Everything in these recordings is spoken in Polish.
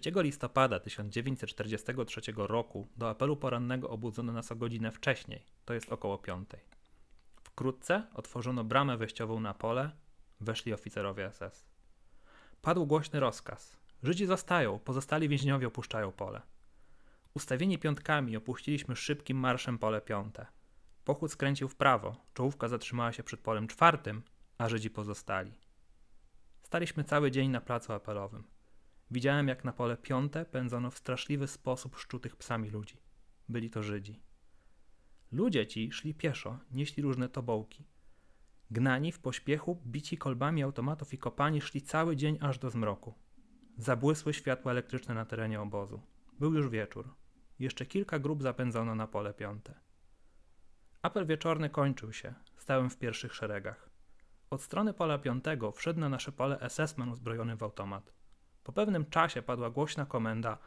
3 listopada 1943 roku do apelu porannego obudzono nas o godzinę wcześniej, to jest około 5. Wkrótce otworzono bramę wejściową na pole, weszli oficerowie SS. Padł głośny rozkaz. Żydzi zostają, pozostali więźniowie opuszczają pole. Ustawieni piątkami opuściliśmy szybkim marszem pole piąte. Pochód skręcił w prawo, czołówka zatrzymała się przed polem czwartym, a Żydzi pozostali. Staliśmy cały dzień na placu apelowym. Widziałem, jak na pole piąte pędzono w straszliwy sposób szczutych psami ludzi. Byli to Żydzi. Ludzie ci szli pieszo, nieśli różne tobołki. Gnani w pośpiechu, bici kolbami automatów i kopani, szli cały dzień aż do zmroku. Zabłysły światła elektryczne na terenie obozu. Był już wieczór. Jeszcze kilka grup zapędzono na pole piąte. Apel wieczorny kończył się. Stałem w pierwszych szeregach. Od strony pola piątego wszedł na nasze pole SS-man uzbrojony w automat. Po pewnym czasie padła głośna komenda: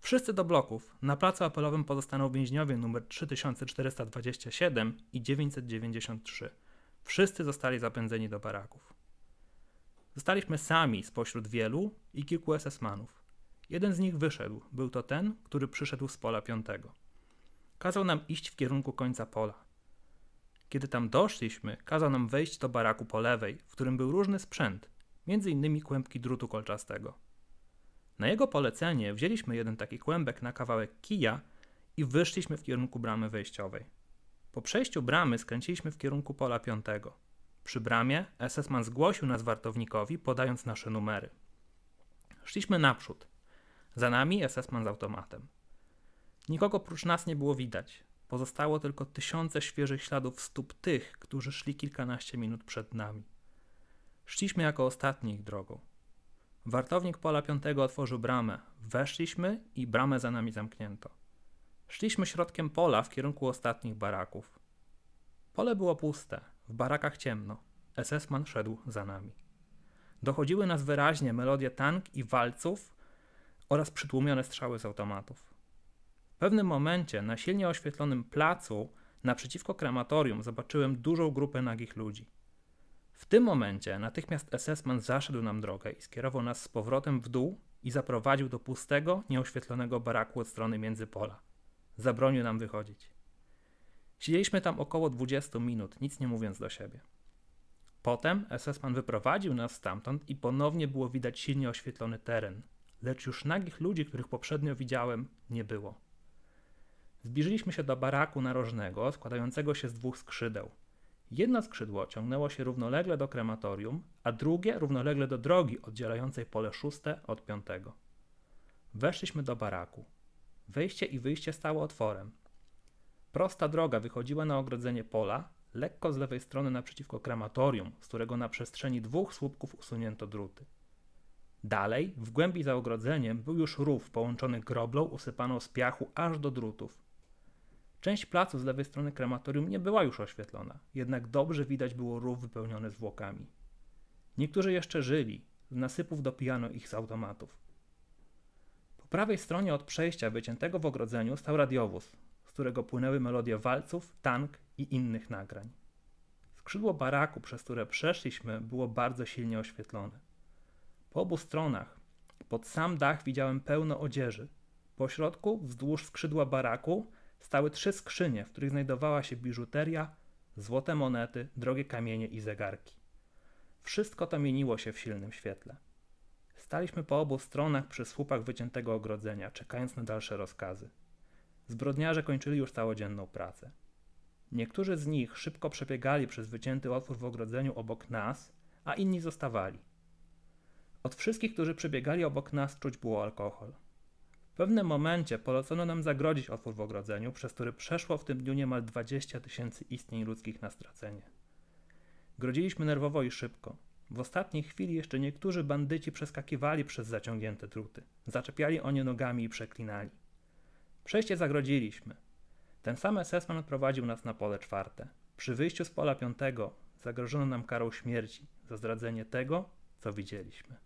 Wszyscy do bloków. Na placu apelowym pozostaną więźniowie numer 3427 i 993. Wszyscy zostali zapędzeni do baraków. Zostaliśmy sami spośród wielu i kilku SS-manów. Jeden z nich wyszedł, był to ten, który przyszedł z pola piątego. Kazał nam iść w kierunku końca pola. Kiedy tam doszliśmy, kazał nam wejść do baraku po lewej, w którym był różny sprzęt, między innymi kłębki drutu kolczastego. Na jego polecenie wzięliśmy jeden taki kłębek na kawałek kija i wyszliśmy w kierunku bramy wejściowej. Po przejściu bramy skręciliśmy w kierunku pola piątego. Przy bramie SS-man zgłosił nas wartownikowi, podając nasze numery. Szliśmy naprzód. Za nami SS-man z automatem. Nikogo prócz nas nie było widać. Pozostało tylko tysiące świeżych śladów stóp tych, którzy szli kilkanaście minut przed nami. Szliśmy jako ostatni ich drogą. Wartownik pola piątego otworzył bramę. Weszliśmy i bramę za nami zamknięto. Szliśmy środkiem pola w kierunku ostatnich baraków. Pole było puste, w barakach ciemno. SS-man szedł za nami. Dochodziły nas wyraźnie melodie tank i walców oraz przytłumione strzały z automatów. W pewnym momencie na silnie oświetlonym placu naprzeciwko krematorium zobaczyłem dużą grupę nagich ludzi. W tym momencie natychmiast SS-man zaszedł nam drogę i skierował nas z powrotem w dół i zaprowadził do pustego, nieoświetlonego baraku od strony międzypola. Zabronił nam wychodzić. Siedzieliśmy tam około 20 minut, nic nie mówiąc do siebie. Potem SS-man wyprowadził nas stamtąd i ponownie było widać silnie oświetlony teren, lecz już nagich ludzi, których poprzednio widziałem, nie było. Zbliżyliśmy się do baraku narożnego, składającego się z dwóch skrzydeł. Jedno skrzydło ciągnęło się równolegle do krematorium, a drugie równolegle do drogi oddzielającej pole szóste od piątego. Weszliśmy do baraku. Wejście i wyjście stało otworem. Prosta droga wychodziła na ogrodzenie pola, lekko z lewej strony naprzeciwko krematorium, z którego na przestrzeni dwóch słupków usunięto druty. Dalej, w głębi za ogrodzeniem, był już rów połączony groblą usypaną z piachu aż do drutów. Część placu z lewej strony krematorium nie była już oświetlona, jednak dobrze widać było rów wypełniony zwłokami. Niektórzy jeszcze żyli, z nasypów dopijano ich z automatów. Po prawej stronie od przejścia wyciętego w ogrodzeniu stał radiowóz, z którego płynęły melodie walców, tank i innych nagrań. Skrzydło baraku, przez które przeszliśmy, było bardzo silnie oświetlone. Po obu stronach, pod sam dach widziałem pełno odzieży. Po środku, wzdłuż skrzydła baraku, stały trzy skrzynie, w których znajdowała się biżuteria, złote monety, drogie kamienie i zegarki. Wszystko to mieniło się w silnym świetle. Staliśmy po obu stronach przy słupach wyciętego ogrodzenia, czekając na dalsze rozkazy. Zbrodniarze kończyli już całodzienną pracę. Niektórzy z nich szybko przebiegali przez wycięty otwór w ogrodzeniu obok nas, a inni zostawali. Od wszystkich, którzy przebiegali obok nas, czuć było alkohol. W pewnym momencie polecono nam zagrodzić otwór w ogrodzeniu, przez który przeszło w tym dniu niemal 20 tysięcy istnień ludzkich na stracenie. Grodziliśmy nerwowo i szybko. W ostatniej chwili jeszcze niektórzy bandyci przeskakiwali przez zaciągnięte truty. Zaczepiali o nie nogami i przeklinali. Przejście zagrodziliśmy. Ten sam Sesman prowadził nas na pole czwarte. Przy wyjściu z pola piątego zagrożono nam karą śmierci za zdradzenie tego, co widzieliśmy.